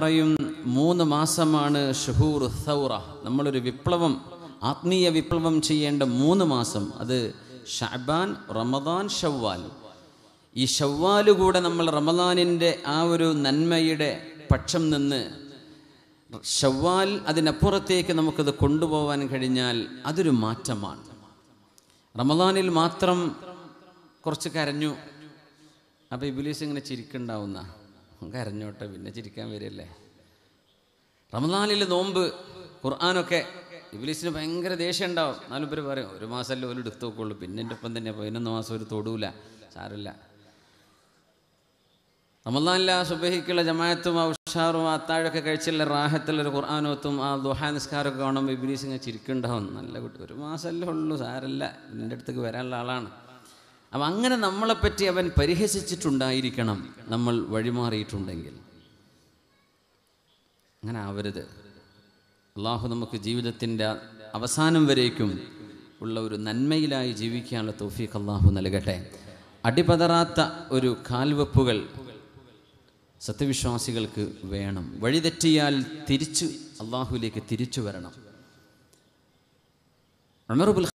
പറയും മൂന്ന് മാസമാണ് ഷഹൂർ സൗറ നമ്മളൊരു വിപ്ലവം ആത്മീയ വിപ്ലവം ചെയ്യേണ്ട മൂന്ന് മാസം അത് ഷാബാൻ റമദാൻ ഷവ്വാൽ ഈ ഷവ്വാല് കൂടെ നമ്മൾ റമദാനിൻ്റെ ആ ഒരു നന്മയുടെ പക്ഷം നിന്ന് ഷവ്വാൽ അതിനപ്പുറത്തേക്ക് നമുക്കത് കൊണ്ടുപോകാൻ കഴിഞ്ഞാൽ അതൊരു മാറ്റമാണ് റമദാനിൽ മാത്രം കുറച്ച് കരഞ്ഞു അപ്പോൾ ഇബിലീസ് ഇങ്ങനെ ചിരിക്കുണ്ടാവുന്ന കരഞ്ഞോട്ടെ പിന്നെ ചിരിക്കാൻ വരില്ലേ റമദാനിൽ നോമ്പ് ഖുർആാനൊക്കെ ഇംഗ്ലീഷിന് ഭയങ്കര ദേഷ്യം ഉണ്ടാവും നാലും പേര് പറയും ഒരു മാസമല്ലേ ഒരു എടുത്തു നോക്കുള്ളൂ പിന്നെ എൻ്റെ ഒപ്പം തന്നെ പതിനൊന്ന് മാസം ഒരു തൊടൂല സാരല്ല റമദാനില്ല സുബഹിക്കുള്ള ജമായത്തും ആ ഉഷാറും അത്താഴൊക്കെ കഴിച്ചുള്ള റാഹത്തിലൊരു ഖുർആാനോത്തും ആ ദുഹാ നിസ്കാരമൊക്കെ കാണുമ്പോൾ ഇബ്ലീസ് ഇങ്ങനെ ചിരിക്കുണ്ടാവും നല്ല കുട്ടി ഒരു മാസമല്ലേ ഉള്ളൂ സാരല്ല എൻ്റെ അടുത്തേക്ക് വരാനുള്ള ആളാണ് അപ്പം അങ്ങനെ നമ്മളെപ്പറ്റി അവൻ പരിഹസിച്ചിട്ടുണ്ടായിരിക്കണം നമ്മൾ വഴിമാറിയിട്ടുണ്ടെങ്കിൽ അങ്ങനെ ആവരുത് അള്ളാഹു നമുക്ക് ജീവിതത്തിൻ്റെ അവസാനം വരേക്കും ഉള്ള ഒരു നന്മയിലായി ജീവിക്കാനുള്ള തോഫീഖ് അള്ളാഹു നൽകട്ടെ അടിപതറാത്ത ഒരു കാൽവെപ്പുകൾ സത്യവിശ്വാസികൾക്ക് വേണം വഴിതെറ്റിയാൽ തിരിച്ചു അള്ളാഹുവിലേക്ക് തിരിച്ചു വരണം ഉമർബുൽ